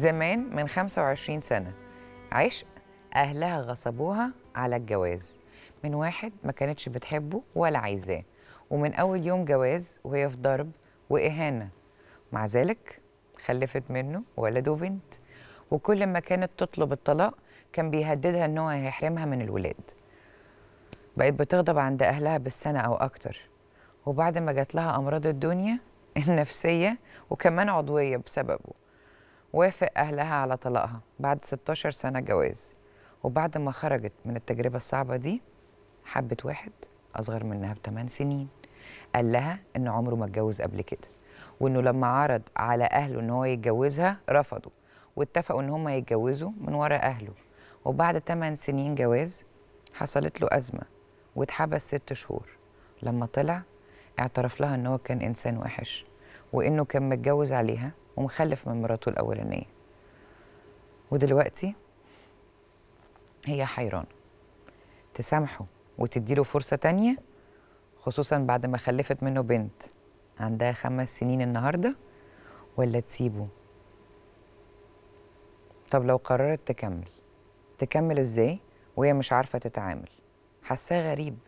زمان من 25 سنة عشق أهلها غصبوها على الجواز من واحد ما كانتش بتحبه ولا عايزاه ومن أول يوم جواز وهي في ضرب وإهانة مع ذلك خلفت منه ولد وبنت وكل ما كانت تطلب الطلاق كان بيهددها أنه هيحرمها من الولاد بقت بتغضب عند اهلها بالسنه او اكتر وبعد ما جات لها امراض الدنيا النفسيه وكمان عضويه بسببه وافق أهلها على طلاقها بعد 16 سنة جواز وبعد ما خرجت من التجربة الصعبة دي حبت واحد أصغر منها بثمان سنين قال لها إن عمره ما اتجوز قبل كده وإنه لما عرض على أهله إن هو يتجوزها رفضوا واتفقوا إن هما يتجوزوا من ورا أهله وبعد 8 سنين جواز حصلت له أزمة واتحبس ست شهور لما طلع اعترف لها إن هو كان إنسان وحش وإنه كان متجوز عليها ومخلف من مراته الأولانية ودلوقتي هي حيرانة تسامحه وتديله فرصة تانية خصوصا بعد ما خلفت منه بنت عندها خمس سنين النهاردة ولا تسيبه طب لو قررت تكمل تكمل ازاي وهي مش عارفة تتعامل حاساه غريب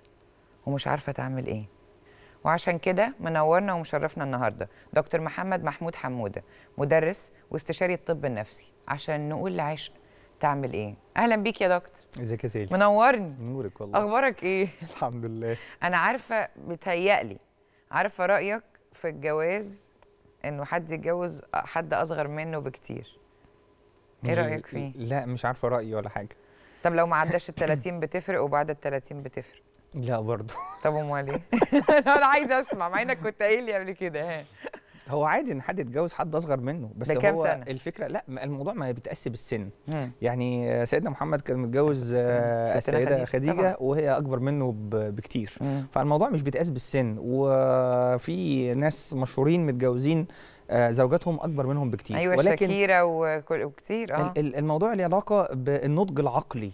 ومش عارفة تعمل ايه وعشان كده منورنا ومشرفنا النهارده دكتور محمد محمود حموده مدرس واستشاري الطب النفسي عشان نقول لعشق تعمل ايه اهلا بيك يا دكتور ازيك يا سيدي منورني نورك والله اخبارك ايه الحمد لله انا عارفه بتهيألي عارفه رايك في الجواز انه حد يتجوز حد اصغر منه بكتير ايه رايك فيه لا مش عارفه رايي ولا حاجه طب لو ما عداش ال 30 بتفرق وبعد ال 30 بتفرق لا برضه طب امال ايه؟ انا عايز اسمع مع انك كنت قايل لي قبل كده ها هو عادي ان حد يتجوز حد اصغر منه بس ده كام هو سنة؟ الفكره لا الموضوع ما بيتقاس بالسن يعني سيدنا محمد كان متجوز آه، السيده خديجه طبعا. وهي اكبر منه بكتير مم. فالموضوع مش بيتقاس بالسن وفي ناس مشهورين متجوزين آه، زوجاتهم اكبر منهم بكتير ايوه ولكن شاكيره وكتير اه الموضوع له علاقه بالنضج العقلي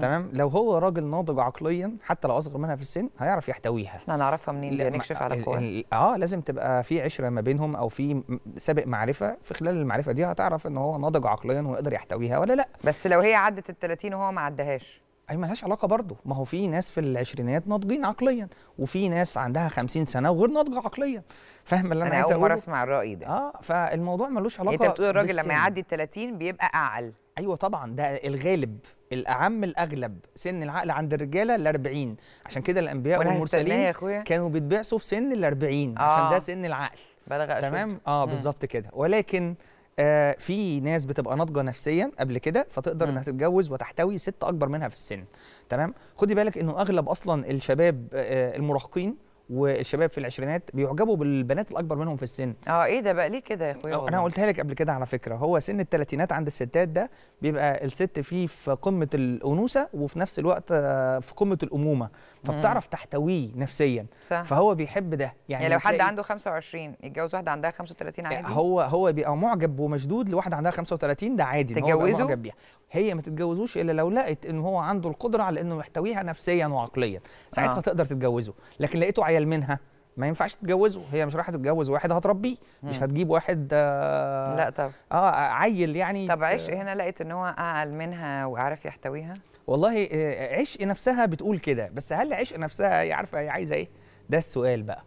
تمام لو هو راجل ناضج عقليا حتى لو اصغر منها في السن هيعرف يحتويها احنا نعرفها منين دي نكشف على الكوره اه لازم تبقى في عشره ما بينهم او في سابق معرفه في خلال المعرفه دي هتعرف ان هو ناضج عقليا ويقدر يحتويها ولا لا بس لو هي عدت ال 30 وهو ما عدهاش اي ملهاش علاقه برضه ما هو في ناس في العشرينات ناضجين عقليا وفي ناس عندها 50 سنه وغير ناضجه عقليا فاهم اللي انا, عايز اقوله أنا اول مره اسمع الراي ده اه فالموضوع ملوش علاقه انت بتقول الراجل لما يعدي 30 بيبقى اعقل ايوه طبعا ده الغالب الاعم الاغلب سن العقل عند الرجاله ال 40 عشان كده الانبياء والمرسلين كانوا بيتبعثوا في سن ال 40 آه. عشان ده آه. سن العقل بلغ تمام اه بالظبط كده ولكن آه في ناس بتبقى ناضجه نفسيا قبل كده فتقدر انها تتجوز وتحتوي ست اكبر منها في السن تمام خدي بالك انه اغلب اصلا الشباب آه المراهقين والشباب في العشرينات بيعجبوا بالبنات الاكبر منهم في السن اه ايه ده بقى ليه كده يا اخويا انا قلتها لك قبل كده على فكره هو سن الثلاثينات عند الستات ده بيبقى الست فيه في قمه الانوثه وفي نفس الوقت آه، في قمه الامومه فبتعرف تحتويه نفسيا صح. فهو بيحب ده يعني, يعني لو حد عنده 25 يتجوز واحده عندها 35 عادي هو هو بيبقى معجب ومشدود لواحده عندها 35 ده عادي تتجوزه هو معجب بيها هي ما تتجوزوش الا لو لقت ان هو عنده القدره على انه يحتويها نفسيا وعقليا ساعتها آه. تقدر تتجوزه لكن لقيته عيال يقبل منها ما ينفعش تتجوزه هي مش رايحه تتجوز واحد هتربيه مش هتجيب واحد آه لا طب اه عيل يعني طب عشق إيه هنا لقيت ان هو اعقل منها وعارف يحتويها والله آه، عشق نفسها بتقول كده بس هل عشق نفسها هي عارفه هي عايزه ايه ده السؤال بقى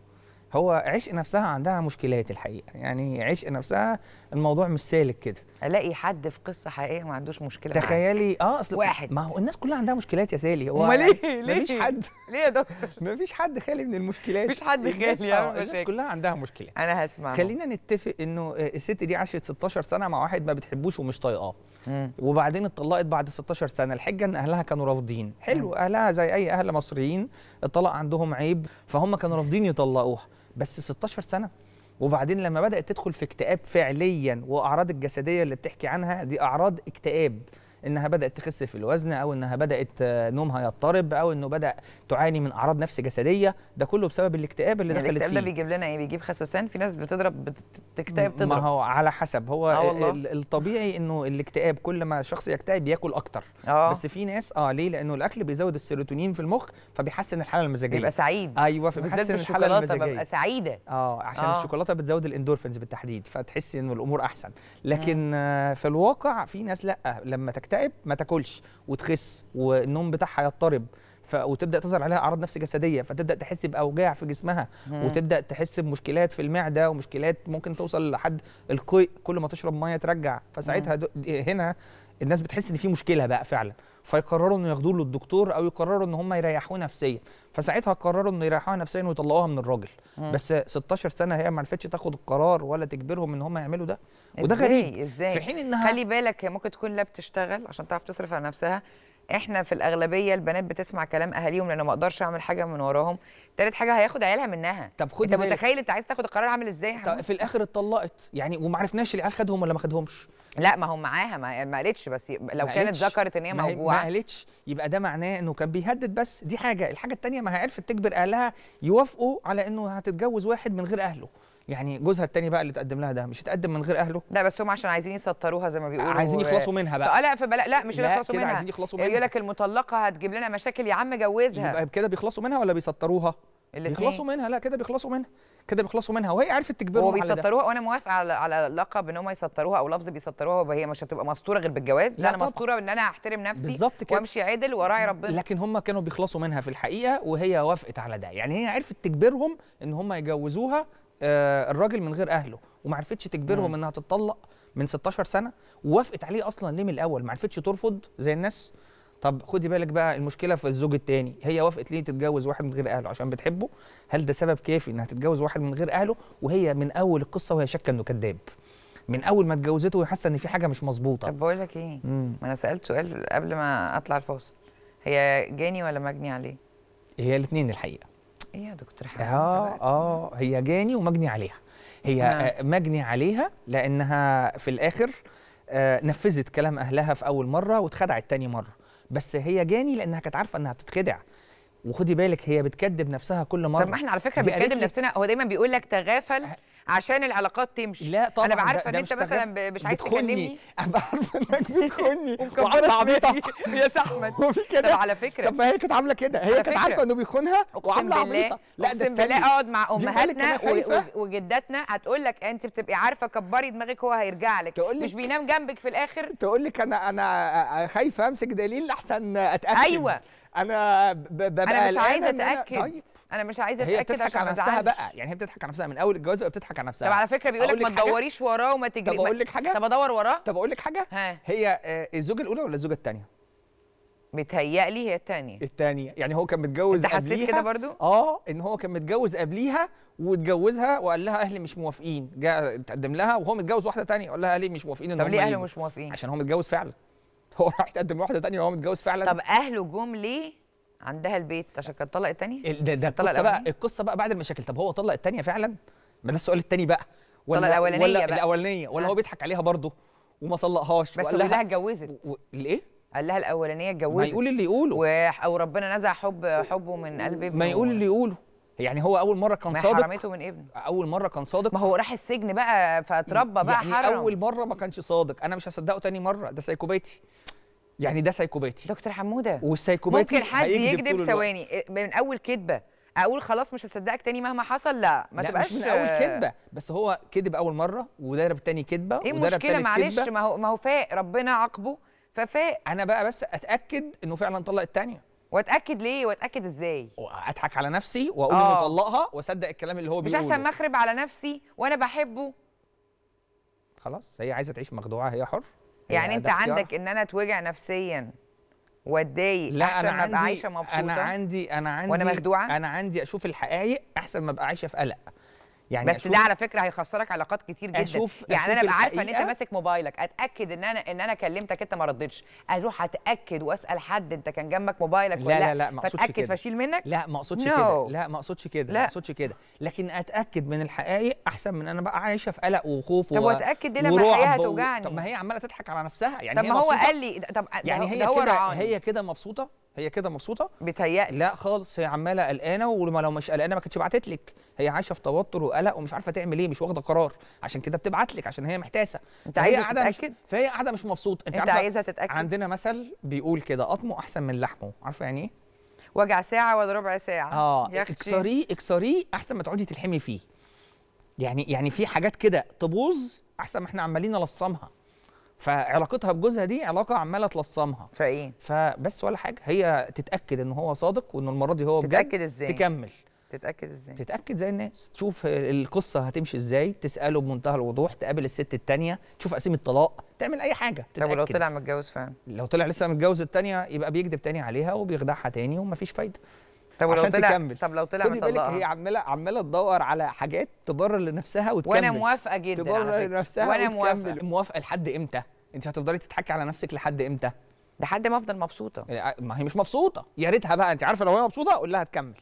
هو عشق نفسها عندها مشكلات الحقيقه يعني عشق نفسها الموضوع مش سالك كده الاقي حد في قصه حقيقيه ما عندوش مشكله تخيلي اه اصل واحد ما هو الناس كلها عندها مشكلات يا سالي هو امال إيه؟ ليه ليه مفيش حد ليه يا دكتور مفيش حد خالي من المشكلات مفيش حد خالي يا آه، الناس, الناس كلها عندها مشكلات انا هسمع خلينا نتفق انه آه، الست دي عاشت 16 سنه مع واحد ما بتحبوش ومش طايقاه وبعدين اتطلقت بعد 16 سنه الحجه ان اهلها كانوا رافضين حلو اهلها زي اي اهل مصريين الطلاق عندهم عيب فهم كانوا رافضين يطلقوها بس 16 سنه وبعدين لما بدات تدخل في اكتئاب فعليا واعراض الجسديه اللي بتحكي عنها دي اعراض اكتئاب انها بدات تخس في الوزن او انها بدات آه، نومها يضطرب او انه بدا تعاني من اعراض نفس جسديه ده كله بسبب الاكتئاب اللي يعني دخلت فيه الاكتئاب ده بيجيب لنا ايه بيجيب خساسان في ناس بتضرب بتكتئب تضرب ما هو على حسب هو آه، الطبيعي انه الاكتئاب كل ما الشخص يكتئب ياكل اكتر أوه. بس في ناس اه ليه لانه الاكل بيزود السيروتونين في المخ فبيحسن الحاله المزاجيه بيبقى سعيد ايوه فبيحسن الحاله المزاجيه ببقى سعيده اه عشان أوه. الشوكولاته بتزود الاندورفينز بالتحديد فتحسي انه الامور احسن لكن آه في الواقع في ناس لا لما تكتئب تكتئب ما تاكلش وتخس والنوم بتاعها يضطرب ف... وتبدا تظهر عليها اعراض نفس جسديه فتبدا تحس باوجاع في جسمها مم. وتبدا تحس بمشكلات في المعده ومشكلات ممكن توصل لحد القيء كل ما تشرب ميه ترجع فساعتها دو... هنا الناس بتحس ان في مشكله بقى فعلا فيقرروا انه ياخدوه للدكتور او يقرروا ان هم يريحوه نفسيا فساعتها قرروا انه يريحوها نفسيا ويطلقوها من الراجل مم. بس 16 سنه هي ما عرفتش تاخد القرار ولا تجبرهم ان هم يعملوا ده وده إزاي؟ غريب ازاي في حين انها خلي بالك هي ممكن تكون لا بتشتغل عشان تعرف تصرف على نفسها احنا في الاغلبيه البنات بتسمع كلام اهاليهم لان ما اقدرش اعمل حاجه من وراهم تالت حاجه هياخد عيالها منها طب خد انت متخيل انت عايز تاخد القرار عامل ازاي طب في الاخر اتطلقت يعني وما عرفناش العيال خدهم ولا ما خدهمش لا ما هم معاها ما قالتش بس لو كانت ذكرت ان هي موجوعه ما قالتش يبقى ده معناه انه كان بيهدد بس دي حاجه الحاجه الثانيه ما هي عرفت تجبر اهلها يوافقوا على انه هتتجوز واحد من غير اهله يعني جوزها الثاني بقى اللي تقدم لها ده مش هتقدم من غير اهله لا بس هم عشان عايزين يسطروها زي ما بيقولوا عايزين يخلصوا منها بقى آه، لا بلا لا مش لا يخلصوا منها عايزين يخلصوا منها يقول لك المطلقه هتجيب لنا مشاكل يا عم جوزها يبقى كده بيخلصوا منها ولا بيسطروها بيخلصوا منها لا كده بيخلصوا منها كده بيخلصوا منها وهي عرفت تجبرهم على ده وبيسطروها وانا موافقه على على اللقب ان هم يسطروها او لفظ بيسطروها وهي مش هتبقى مستوره غير بالجواز لا, لا انا مستوره ان انا احترم نفسي كده. وامشي عدل وراعي ربنا لكن هم كانوا بيخلصوا منها في الحقيقه وهي وافقت على ده يعني هي عرفت تجبرهم ان هم يجوزوها آه، الراجل من غير اهله وما عرفتش تجبرهم نعم. انها تتطلق من 16 سنه ووافقت عليه اصلا ليه من الاول ما عرفتش ترفض زي الناس طب خدي بالك بقى المشكله في الزوج الثاني هي وافقت ليه تتجوز واحد من غير اهله عشان بتحبه هل ده سبب كافي انها تتجوز واحد من غير اهله وهي من اول القصه وهي شاكه انه كذاب من اول ما اتجوزته وهي حاسه ان في حاجه مش مظبوطه طب بقول لك ايه ما انا سالت سؤال قبل ما اطلع الفاصل هي جاني ولا مجني عليه هي الاثنين الحقيقه ايه يا دكتور حبيبي اه اه هي جاني ومجني عليها هي نعم. مجني عليها لانها في الاخر آه، نفذت كلام اهلها في اول مره واتخدعت تاني مره بس هي جاني لانها كانت عارفه انها بتتخدع وخدي بالك هي بتكذب نفسها كل مره طب ما احنا على فكره بنكذب نفسنا هو دايما بيقول لك تغافل أه، عشان العلاقات تمشي لا طبعا انا بعرف ان انت مثلا مش عايز تكلمني انا بعرف انك بتخوني وعارف عبيطه يا احمد وفي كده طب على فكره طب ما هي كانت عامله كده هي كانت عارفه انه بيخونها وعامله عبيطه لا اقسم بالله اقعد مع امهاتنا وجداتنا هتقول لك انت بتبقي عارفه كبري دماغك هو هيرجع لك مش بينام جنبك في الاخر تقول لك انا انا خايفه امسك دليل احسن اتاكد ايوه انا ببقى انا مش عايزه اتاكد طيب انا مش عايزه اتاكد هي بتضحك على نفسها بقى يعني هي بتضحك على نفسها من اول الجواز بقى بتضحك على نفسها طب على فكره بيقول لك ما تدوريش وراه وما تجري طب اقول لك حاجه طب ادور وراه طب اقول لك حاجه ها. هي آه، الزوجه الاولى ولا الزوجه الثانيه متهيألي هي الثانيه الثانيه يعني هو كان متجوز انت حسيت كده برضو اه ان هو كان متجوز قبليها واتجوزها وقال لها اهلي مش موافقين جاء تقدم لها وهو متجوز واحده ثانيه قال لها اهلي مش موافقين ان طب ليه اهله مش موافقين عشان هو متجوز فعلا هو راح يتقدم لواحده ثانيه وهو متجوز فعلا طب اهله جم ليه عندها البيت عشان كانت طلقت تانية ده ده القصه بقى القصه بقى بعد المشاكل طب هو طلق التانية فعلا ما ده السؤال التاني بقى ولا طلق الاولانيه ولا بقى. الاولانيه ولا آه. هو بيضحك عليها برضه وما طلقهاش بس قال لها اتجوزت و... ليه قال لها الاولانيه اتجوزت ما يقول اللي يقوله و... او ربنا نزع حب حبه من قلب ابنه ما يقول اللي يقوله يعني هو اول مره كان ما حرمته من ابنه اول مره كان صادق ما هو راح السجن بقى فاتربى بقى يعني حرم اول مره ما كانش صادق انا مش هصدقه تاني مره ده سايكوباتي يعني ده سايكوباتي دكتور حموده والسايكوباتي ممكن حد يكذب ثواني إيه، من اول كذبه اقول خلاص مش هصدقك تاني مهما حصل لا ما لا تبقاش مش من اول كذبه بس هو كذب اول مره ودرب تاني كذبه ايه ودرب المشكله معلش ما هو ما هو فاق ربنا عاقبه ففاق انا بقى بس اتاكد انه فعلا طلق التانيه واتاكد ليه واتاكد ازاي اضحك على نفسي واقول انه آه. طلقها واصدق الكلام اللي هو بيقوله مش احسن مخرب على نفسي وانا بحبه خلاص هي عايزه تعيش مخدوعه هي حر إيه، يعني انت عندك ان انا اتوجع نفسيا واتضايق لا احسن ما ابقى عايشه مبسوطه انا عندي انا عندي وانا مخدوعه انا عندي اشوف الحقائق احسن ما ابقى عايشه في قلق يعني بس ده على فكره هيخسرك علاقات كتير جدا أشوف يعني أشوف انا ابقى عارفه ان انت ماسك موبايلك اتاكد ان انا ان انا كلمتك انت ما ردتش اروح اتاكد واسال حد انت كان جنبك موبايلك ولا لا لا لا ما اقصدش كده فاشيل منك لا ما اقصدش no. كده لا ما اقصدش كده لا ما اقصدش كده لكن اتاكد من الحقائق احسن من انا بقى عايشه في قلق وخوف طب واتاكد دي لما الحقيقه هتوجعني طب ما هي عماله تضحك على نفسها يعني طب ما هو قال لي طب يعني هي كده هي كده مبسوطه هي كده مبسوطه بتهيألي لا خالص هي عماله قلقانه ولو مش قلقانه ما كانتش بعتت لك هي عايشه في توتر وقلق ومش عارفه تعمل ايه مش واخده قرار عشان كده بتبعت لك عشان هي محتاسه انت عايزه تتاكد مش... فهي قاعده مش مبسوطه انت, انت عايزه تتاكد عندنا مثل بيقول كده قطمه احسن من لحمه عارفه يعني ايه وجع ساعه ولا ربع ساعه اه اكسريه اكسريه احسن ما تقعدي تلحمي فيه يعني يعني في حاجات كده تبوظ احسن ما احنا عمالين نلصمها فعلاقتها بجوزها دي علاقه عماله تلصمها فايه فبس ولا حاجه هي تتاكد ان هو صادق وان المره دي هو بجد تتاكد ازاي تكمل تتاكد ازاي تتاكد زي الناس تشوف القصه هتمشي ازاي تساله بمنتهى الوضوح تقابل الست الثانيه تشوف قسيم الطلاق تعمل اي حاجه تتأكد. طب ولو طلع متجوز فعلا لو طلع لسه متجوز الثانيه يبقى بيكذب تاني عليها وبيخدعها تاني ومفيش فايده طب عشان لو طلع تكمل طب لو طلع خدي بالك هي عماله عماله تدور على حاجات تبرر لنفسها وتكمل وانا موافقه جدا تبرر لنفسها وانا موافقه موافقه لحد امتى؟ انت هتفضلي تضحكي على نفسك لحد امتى؟ لحد ما افضل مبسوطه يعني، ما هي مش مبسوطه يا ريتها بقى انت عارفه لو هي مبسوطه اقول لها تكمل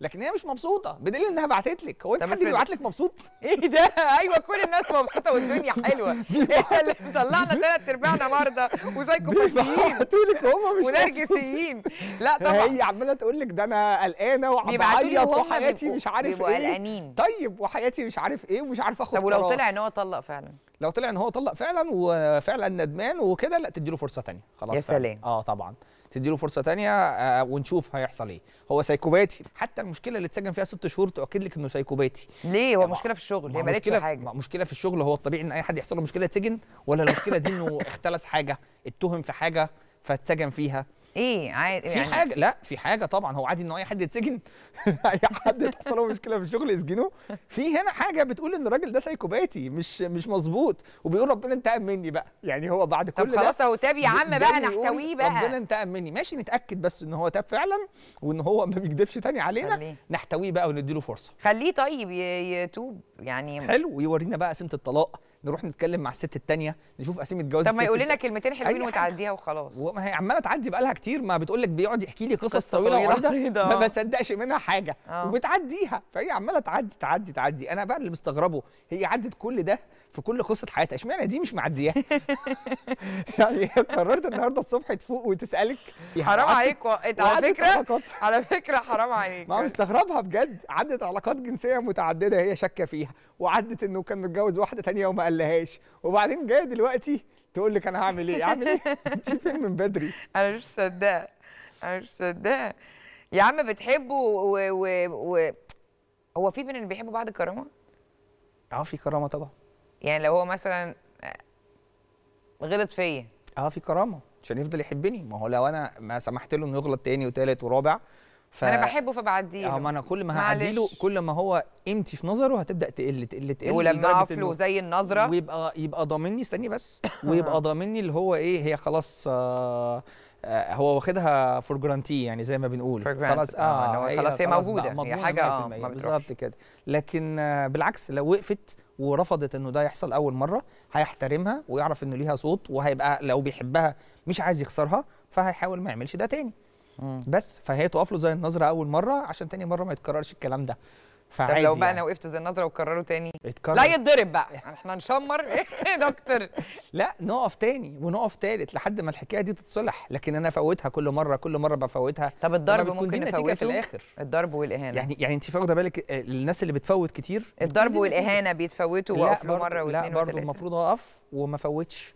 لكن هي مش مبسوطه بدليل انها بعتت لك هو انت حد بيبعت لك مبسوط ايه ده ايوه كل الناس مبسوطه والدنيا حلوه اللي طلعنا ثلاث ارباعنا مرضى وسايكوباتيين لك هم مش ونرجسيين لا طبعا هي عماله تقول لك ده انا قلقانه وبعيط وحياتي مش عارف ايه قلقانين طيب وحياتي مش عارف ايه ومش عارف اخد طب ولو طلع ان هو طلق فعلا لو طلع ان هو طلق فعلا وفعلا ندمان وكده لا تديله فرصه ثانيه خلاص يا سلام اه طبعا تدي له فرصه ثانيه آه، آه، ونشوف هيحصل ايه هو سايكوباتي حتى المشكله اللي اتسجن فيها ست شهور تؤكد لك انه سايكوباتي ليه هو يعني مشكله في الشغل هي مشكله حاجه مشكله في الشغل هو الطبيعي ان اي حد يحصل له مشكله يتسجن ولا المشكله دي انه اختلس حاجه اتهم في حاجه فاتسجن فيها ايه عادي في يعني... حاجه لا في حاجه طبعا هو عادي ان اي حد يتسجن اي حد تحصل له مشكله في الشغل يسجنه في هنا حاجه بتقول ان الراجل ده سايكوباتي مش مش مظبوط وبيقول ربنا انتقم مني بقى يعني هو بعد كل ده خلاص هو تاب يا عم بقى نحتويه بقى ربنا انتقم مني ماشي نتاكد بس ان هو تاب فعلا وان هو ما بيكذبش تاني علينا خليه. نحتويه بقى ونديله فرصه خليه طيب يتوب يعني حلو ويورينا بقى سمه الطلاق نروح نتكلم مع الست الثانيه نشوف اسامي الجواز طب ما يقول لنا كلمتين حلوين وتعديها وخلاص وما هي عماله تعدي بقالها كتير ما بتقول لك بيقعد يحكي لي قصص طويله وعريضه ما بصدقش منها حاجه آه. وبتعديها فهي عماله تعدي تعدي تعدي انا بقى اللي مستغربه هي عدت كل ده في كل قصه حياتها اشمعنى دي مش معديه يعني قررت النهارده الصبح تفوق وتسالك يعني حرام عليك و... على فكره علاقات. على فكره حرام عليك ما مستغربها بجد عدت علاقات جنسيه متعدده هي شاكه فيها وعدت انه كان متجوز واحده ثانيه وما قالهاش وبعدين جايه دلوقتي تقول لك انا هعمل ايه اعمل ايه انت فين من بدري انا مش مصدقه انا مش مصدقه يا عم بتحبه و... و... و... هو في بين اللي بيحبوا بعض الكرامه اه في كرامه طبعا يعني لو هو مثلا غلط فيا اه في كرامه عشان يفضل يحبني ما هو لو انا ما سمحت له انه يغلط تاني وتالت ورابع ف... انا بحبه فبعديه اه ما انا كل ما هعديله كل ما هو قيمتي في نظره هتبدا تقل تقل تقل ولما اعرف له زي النظره ويبقى يبقى ضامني استني بس ويبقى ضامني اللي هو ايه هي خلاص آه آه، هو واخدها فور جرانتي يعني زي ما بنقول خلاص اه, آه خلاص هي موجوده هي حاجه اه بالظبط كده لكن آه، بالعكس لو وقفت ورفضت انه ده يحصل اول مره هيحترمها ويعرف انه ليها صوت وهيبقى لو بيحبها مش عايز يخسرها فهيحاول ما يعملش ده تاني بس فهي تقف له زي النظره اول مره عشان تاني مره ما يتكررش الكلام ده فعادي طب لو بقى يعني. انا وقفت زي النظره وكرروا تاني اتكرر. لا يتضرب بقى احنا نشمر ايه دكتور لا نقف تاني ونقف تالت لحد ما الحكايه دي تتصلح لكن انا فوتها كل مره كل مره بفوتها طب الضرب ممكن نتيجة في الاخر الضرب والاهانه يعني يعني انت واخده بالك آه، الناس اللي بتفوت كتير الضرب والاهانه بيتفوتوا واقفوا مره واثنين وثلاثه لا برضه المفروض اقف وما فوتش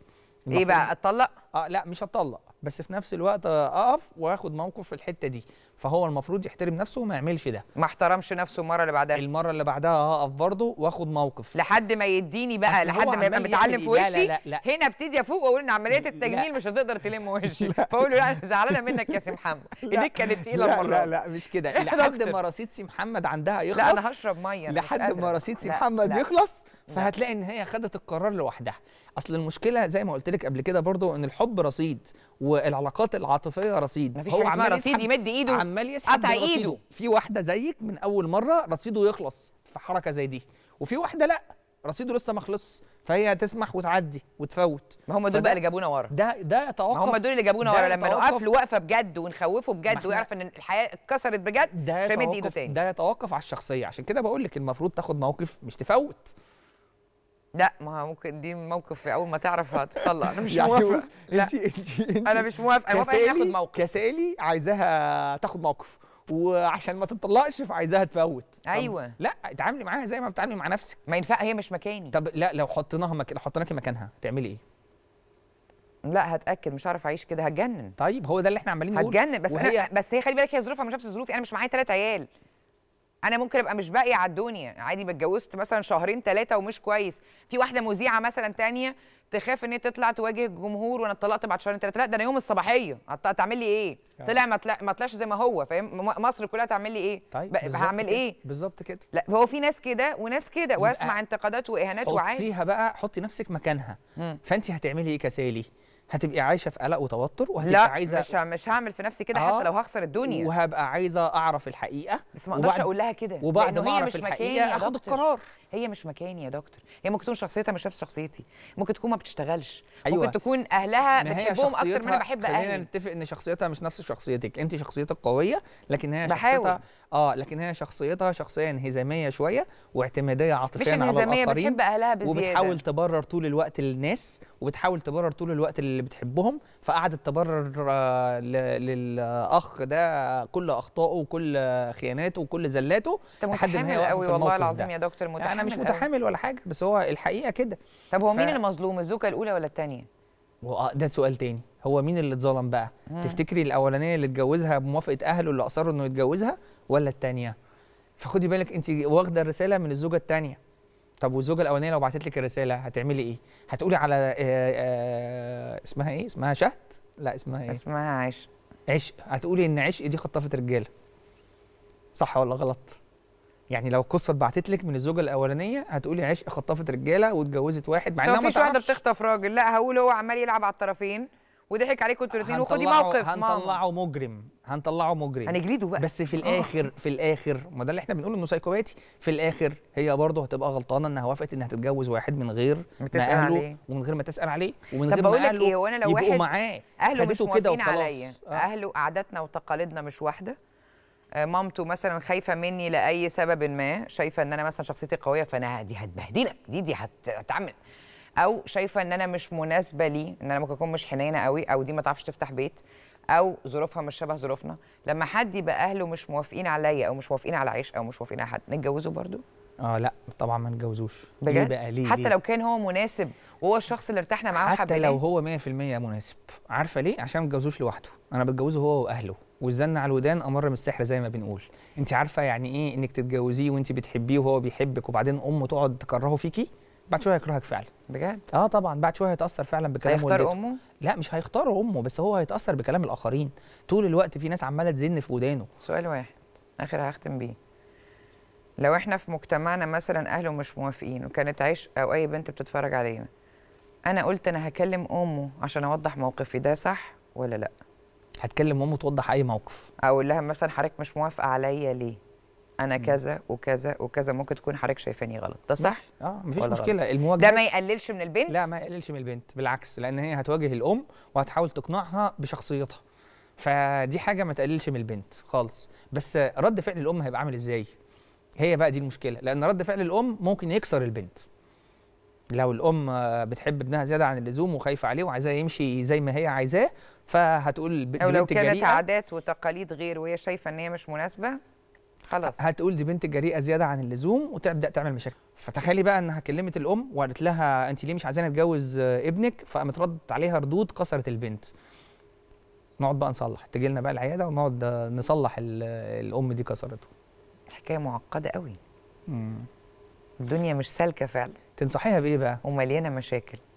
ايه بقى اتطلق اه لا مش هتطلق بس في نفس الوقت اقف واخد موقف في الحته دي فهو المفروض يحترم نفسه وما يعملش ده ما احترمش نفسه المره اللي بعدها المره اللي بعدها هقف برضه واخد موقف لحد ما يديني بقى لحد ما يبقى متعلم في وشي لا لا لا. هنا ابتدي افوق واقول ان عمليه التجميل لا. مش هتقدر تلم وشي فاقول له لا زعلانه منك يا سي محمد ايديك كانت تقيله المره لا لا مش كده لحد ما رصيد سي محمد عندها يخلص لا انا هشرب ميه لحد ما رصيد سي محمد يخلص فهتلاقي ان هي خدت القرار لوحدها اصل المشكله زي ما قلت لك قبل كده برضه ان الحب الحب رصيد والعلاقات العاطفيه رصيد مفيش هو عمال رصيد يمد ايده عمال يسحب ايده في واحده زيك من اول مره رصيده يخلص في حركه زي دي وفي واحده لا رصيده لسه ما خلصش فهي تسمح وتعدي وتفوت ما هم دول بقى اللي جابونا ورا ده ده يتوقف ما هم دول اللي جابونا ورا لما نوقف له وقفه بجد ونخوفه بجد ويعرف ان الحياه اتكسرت بجد مش هيمد ايده تاني ده يتوقف على الشخصيه عشان كده بقول لك المفروض تاخد موقف مش تفوت لا ما هو ممكن دي موقف اول ما تعرف هتطلع انا مش يعني انتي انت انت انا مش موافق انا موافق ياخد موقف كسالي عايزاها تاخد موقف وعشان ما تطلقش فعايزاها تفوت ايوه لا اتعاملي معاها زي ما بتتعاملي مع نفسك ما ينفع هي مش مكاني طب لا لو حطيناها مك... لو حطيناكي مكانها تعملي ايه لا هتاكد مش هعرف اعيش كده هتجنن طيب هو ده اللي احنا عمالين نقوله هتجنن بس وهي... أنا بس هي خلي بالك هي ظروفها مش نفس ظروفي يعني انا مش معايا ثلاث عيال انا ممكن ابقى مش باقيه على الدنيا عادي ما اتجوزت مثلا شهرين ثلاثه ومش كويس في واحده مذيعه مثلا ثانيه تخاف ان هي تطلع تواجه الجمهور وانا اتطلقت بعد شهرين ثلاثه لا ده انا يوم الصباحيه هتعمل لي ايه يعني. طلع ما ما طلعش زي ما هو فاهم مصر كلها تعمل لي ايه طيب هعمل ايه بالظبط كده لا هو في ناس كده وناس كده واسمع انتقادات واهانات وعادي حطيها بقى حطي نفسك مكانها فانت هتعملي ايه كسالي هتبقي عايشه في قلق وتوتر وهتبقي لا عايزه مش مش هعمل في نفسي كده آه حتى لو هخسر الدنيا وهبقى عايزه اعرف الحقيقه بس ما اقدرش اقول لها كده وبعد ما اعرف الحقيقه اخد القرار هي مش مكاني يا دكتور هي ممكن تكون شخصيتها مش نفس شخصيتي ممكن تكون ما بتشتغلش أيوة. ممكن تكون اهلها بتحبهم اكتر ما انا بحب اهلي خلينا نتفق ان شخصيتها مش نفس شخصيتك انت شخصيتك قويه لكن هي بحاول. شخصيتها اه لكن هي شخصيتها شخصيه انهزاميه شويه واعتماديه عاطفيا على الاخرين مش انهزاميه بتحب اهلها بزياده وبتحاول تبرر طول الوقت للناس وبتحاول تبرر طول الوقت اللي بتحبهم فقعدت تبرر آه، للاخ ده كل اخطائه وكل خياناته وكل زلاته لحد ما هي قوي والله العظيم يا دكتور متحمل يعني انا مش متحمل ولا حاجه بس هو الحقيقه كده طب هو ف... مين المظلوم مظلوم الزوجه الاولى ولا الثانيه آه، ده سؤال تاني هو مين اللي اتظلم بقى مم. تفتكري الاولانيه اللي اتجوزها بموافقه اهله اللي اصروا انه يتجوزها ولا الثانيه فخدي بالك انت واخده الرساله من الزوجه الثانيه طب والزوجه الاولانيه لو بعتت لك الرساله هتعملي ايه هتقولي على آآ آه، آآ آه، اسمها ايه اسمها شهد لا اسمها ايه اسمها عشق عشق هتقولي ان عشق دي خطفت رجاله صح ولا غلط يعني لو قصه اتبعتت لك من الزوجه الاولانيه هتقولي عشق خطفت رجاله واتجوزت واحد مع انها ما فيش واحده بتخطف راجل لا هقول هو عمال يلعب على الطرفين وضحك عليكم انتوا الاثنين وخدي موقف هنطلعه مجرم هنطلعه مجرم هنجلده بقى بس في الاخر في الاخر ما ده اللي احنا بنقول انه سايكوباتي في الاخر هي برضه هتبقى غلطانه انها وافقت انها تتجوز واحد من غير ما اهله عليه. ومن غير ما تسال عليه ومن غير ما اهله ايه وانا لو واحد معاه اهله مش موافقين عليا آه. اهله عاداتنا وتقاليدنا مش واحده آه، مامته مثلا خايفه مني لاي سبب ما شايفه ان انا مثلا شخصيتي قويه فانا دي هتبهدلك دي دي هتعمل او شايفه ان انا مش مناسبه ليه ان انا ممكن اكون مش حنينه قوي او دي ما تعرفش تفتح بيت او ظروفها مش شبه ظروفنا لما حد يبقى اهله مش موافقين عليا او مش موافقين على عيش او مش موافقين على حد نتجوزه برضو اه لا طبعا ما نتجوزوش بجد ليه بقى ليه حتى ليه؟ لو كان هو مناسب وهو الشخص اللي ارتحنا معاه حتى لو هو 100% مناسب عارفه ليه عشان ما نتجوزوش لوحده انا بتجوزه هو واهله والزن على الودان امر من السحر زي ما بنقول انت عارفه يعني ايه انك تتجوزيه وانت بتحبيه وهو بيحبك وبعدين امه تقعد تكرهه فيكي بعد شويه هيكرهك فعلا بجد اه طبعا بعد شويه هيتاثر فعلا بكلام هيختار والدته. امه لا مش هيختار امه بس هو هيتاثر بكلام الاخرين طول الوقت في ناس عماله تزن في ودانه سؤال واحد اخر هختم بيه لو احنا في مجتمعنا مثلا اهله مش موافقين وكانت عيش او اي بنت بتتفرج علينا انا قلت انا هكلم امه عشان اوضح موقفي ده صح ولا لا هتكلم امه توضح اي موقف اقول لها مثلا حضرتك مش موافقه عليا ليه انا كذا وكذا وكذا ممكن تكون حضرتك شايفاني غلط ده صح اه مفيش مشكله المواجهه ده ما يقللش من البنت لا ما يقللش من البنت بالعكس لان هي هتواجه الام وهتحاول تقنعها بشخصيتها فدي حاجه ما تقللش من البنت خالص بس رد فعل الام هيبقى عامل ازاي هي بقى دي المشكله لان رد فعل الام ممكن يكسر البنت لو الام بتحب ابنها زياده عن اللزوم وخايفه عليه وعايزاه يمشي زي ما هي عايزاه فهتقول او لو كانت عادات وتقاليد غير وهي شايفه ان هي مش مناسبه خلاص هتقول دي بنت جريئه زياده عن اللزوم وتبدا تعمل مشاكل فتخيلي بقى انها كلمت الام وقالت لها انت ليه مش عايزاني اتجوز ابنك فقامت ردت عليها ردود كسرت البنت نقعد بقى نصلح تجي لنا بقى العياده ونقعد نصلح الام دي كسرته حكايه معقده قوي امم الدنيا مش سالكه فعلا تنصحيها بايه بقى ومليانه مشاكل